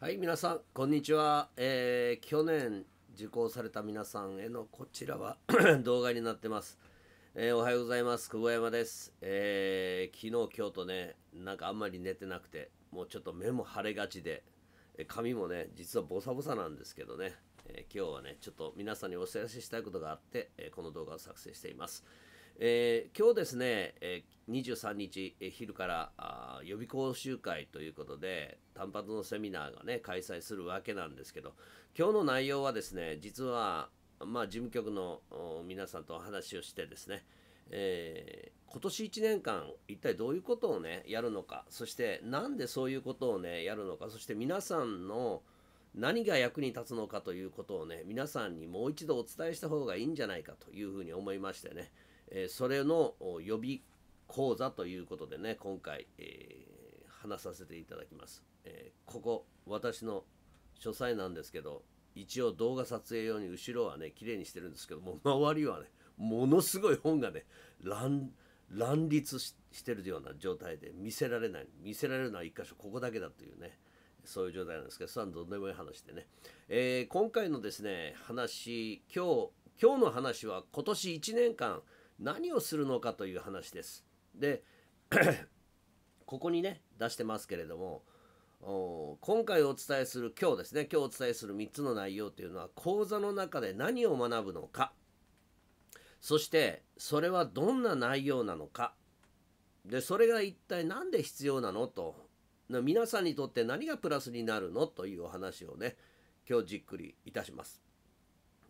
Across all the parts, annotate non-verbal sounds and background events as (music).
はい皆さんこんにちは、えー、去年受講された皆さんへのこちらは (clears throat) 動画になってます、えー、おはようございます久保山です、えー、昨日今日とねなんかあんまり寝てなくてもうちょっと目も腫れがちで髪もね実はボサボサなんですけどね、え今日はねちょっと皆さんにお知らせしたいことがあって、えこの動画を作成していますえー、今日ですね、えー、23日、えー、昼からあ予備講習会ということで単発のセミナーがね開催するわけなんですけど今日の内容はですね実はまあ事務局の皆さんとお話をしてですね、えー、今年1年間一体どういうことをねやるのかそしてなんでそういうことをねやるのかそして皆さんの何が役に立つのかということをね皆さんにもう一度お伝えした方がいいんじゃないかというふうに思いましてねえそれの予備講座ということでね今回、えー、話させていただきます、えー、ここ私の書斎なんですけど一応動画撮影用に後ろはね綺麗にしてるんですけども周りはねものすごい本がね乱乱立してるような状態で見せられない見せられるのは1箇所ここだけだというねそういう状態なんですけどそれはどんでもいい話でね、えー、今回のですね話今日今日の話は今年1年間何をするのかという話です。で (coughs) ここにね出してますけれども今回お伝えする今日ですね今日お伝えする3つの内容というのは講座の中で何を学ぶのかそしてそれはどんな内容なのかでそれが一体何で必要なのと皆さんにとって何がプラスになるのというお話をね今日じっくりいたします。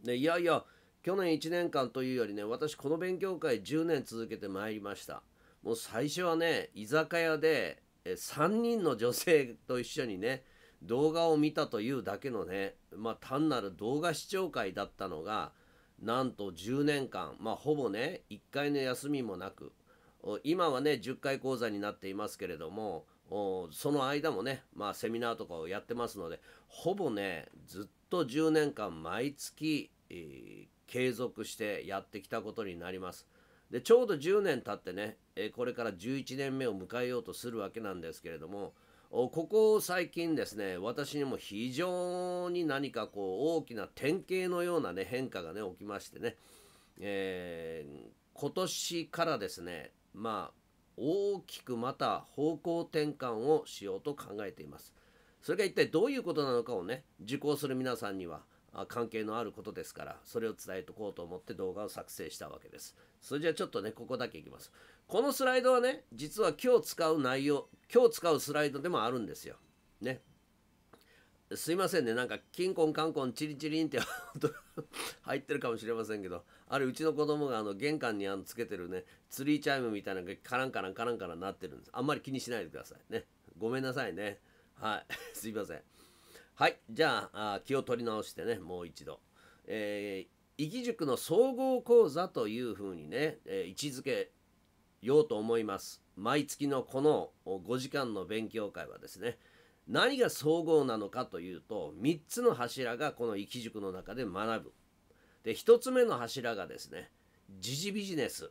でいやいや去年1年間というよりね私この勉強会10年続けてまいりましたもう最初はね居酒屋で3人の女性と一緒にね動画を見たというだけのねまあ単なる動画視聴会だったのがなんと10年間まあほぼね1回の休みもなく今はね10回講座になっていますけれどもその間もね、まあ、セミナーとかをやってますのでほぼねずっと10年間毎月、えー、継続してやってきたことになります。でちょうど10年経ってね、えこれから11年目を迎えようとするわけなんですけれどもここ最近ですね私にも非常に何かこう大きな典型のような、ね、変化がね起きましてね、えー、今年からですねまあ大きくまた方向転換をしようと考えています。それが一体どういうことなのかをね受講する皆さんには関係のあることですからそれを伝えておこうと思って動画を作成したわけですそれじゃあちょっとねここだけいきますこのスライドはね実は今日使う内容今日使うスライドでもあるんですよねすいませんねなんかキンコンカンコンチリチリンって (laughs) 入ってるかもしれませんけどあれうちの子供があの玄関にあのつけてるねツリーチャイムみたいなのがカランカランカランカランなってるんですあんまり気にしないでくださいねごめんなさいねはい (laughs) すいませんはいじゃあ気を取り直してねもう一度、えー、意義塾の総合講座というふうにね、えー、位置づけようと思います毎月のこの5時間の勉強会はですね何が総合なのかというと3つの柱がこの意義塾の中で学ぶで1つ目の柱がですね時事ビジネス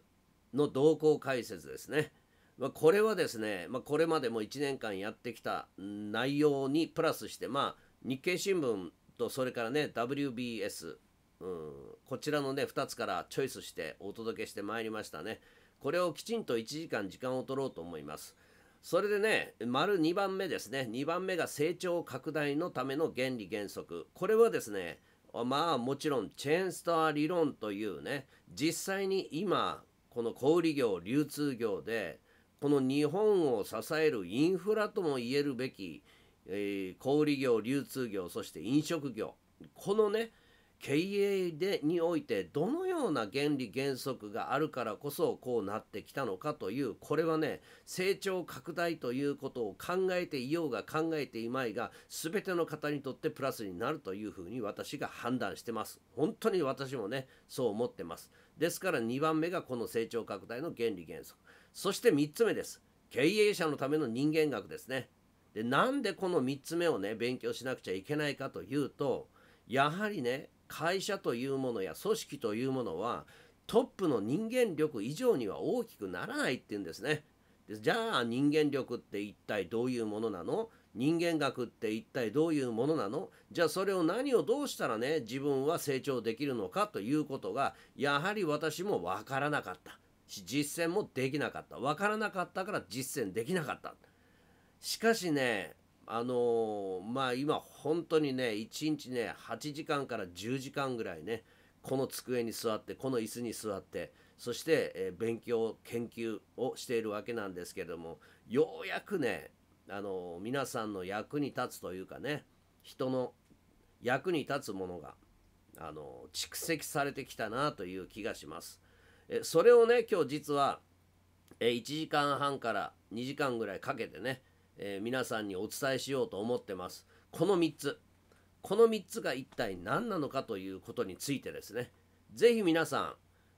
の動向解説ですね。まあ、これはですね、まあ、これまでも1年間やってきた内容にプラスして、まあ、日経新聞とそれからね WBS、うん、こちらのね2つからチョイスしてお届けしてまいりましたねこれをきちんと1時間時間を取ろうと思いますそれでね丸2番目ですね2番目が成長拡大のための原理原則これはですねまあもちろんチェーンストア理論というね実際に今この小売業流通業でこの日本を支えるインフラとも言えるべきえー、小売業流通業そして飲食業このね経営でにおいてどのような原理原則があるからこそこうなってきたのかというこれはね成長拡大ということを考えていようが考えていまいが全ての方にとってプラスになるというふうに私が判断してます本当に私もねそう思ってますですから2番目がこの成長拡大の原理原則そして3つ目です経営者のための人間学ですねでなんでこの3つ目をね勉強しなくちゃいけないかというとやはりね会社というものや組織というものはトップの人間力以上には大きくならないっていうんですね。でじゃあ人間力って一体どういうものなの人間学って一体どういうものなのじゃあそれを何をどうしたらね自分は成長できるのかということがやはり私も分からなかったし実践もできなかった分からなかったから実践できなかったしかしねあのー、まあ今本当にね1日ね8時間から10時間ぐらいねこの机に座ってこの椅子に座ってそして、えー、勉強研究をしているわけなんですけれどもようやくねあのー、皆さんの役に立つというかね人の役に立つものがあの蓄積されてきたなという気がします。えそれをね今日実はえ1時間半から2時間ぐらいかけてねえー、皆さんにお伝えしようと思ってます。この3つ。この3つが一体何なのかということについてですね。是非皆さん、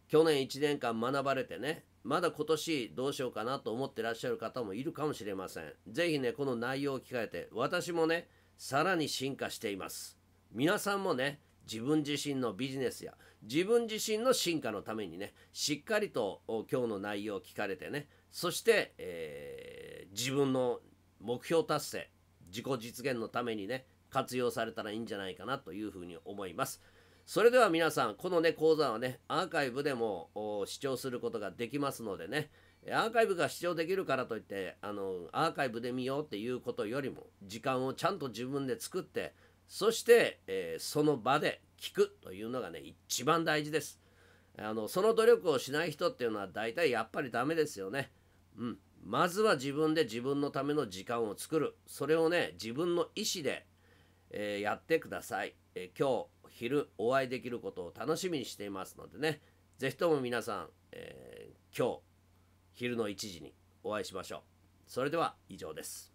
去年1年間学ばれてね、まだ今年どうしようかなと思ってらっしゃる方もいるかもしれません。是非ね、この内容を聞かれて、私もね、さらに進化しています。皆さんもね、自分自身のビジネスや自分自身の進化のためにねしっかりと今日の内容を聞かれてねそして、えー、自分の目標達成自己実現のためにね活用されたらいいんじゃないかなというふうに思いますそれでは皆さんこのね講座はねアーカイブでも視聴することができますのでねアーカイブが視聴できるからといってあのアーカイブで見ようっていうことよりも時間をちゃんと自分で作ってそして、えー、その場で聞くというのがね一番大事ですあのその努力をしない人っていうのは大体やっぱりダメですよねうんまずは自分で自分のための時間を作るそれをね自分の意思で、えー、やってください、えー、今日昼お会いできることを楽しみにしていますのでね是非とも皆さん、えー、今日昼の1時にお会いしましょうそれでは以上です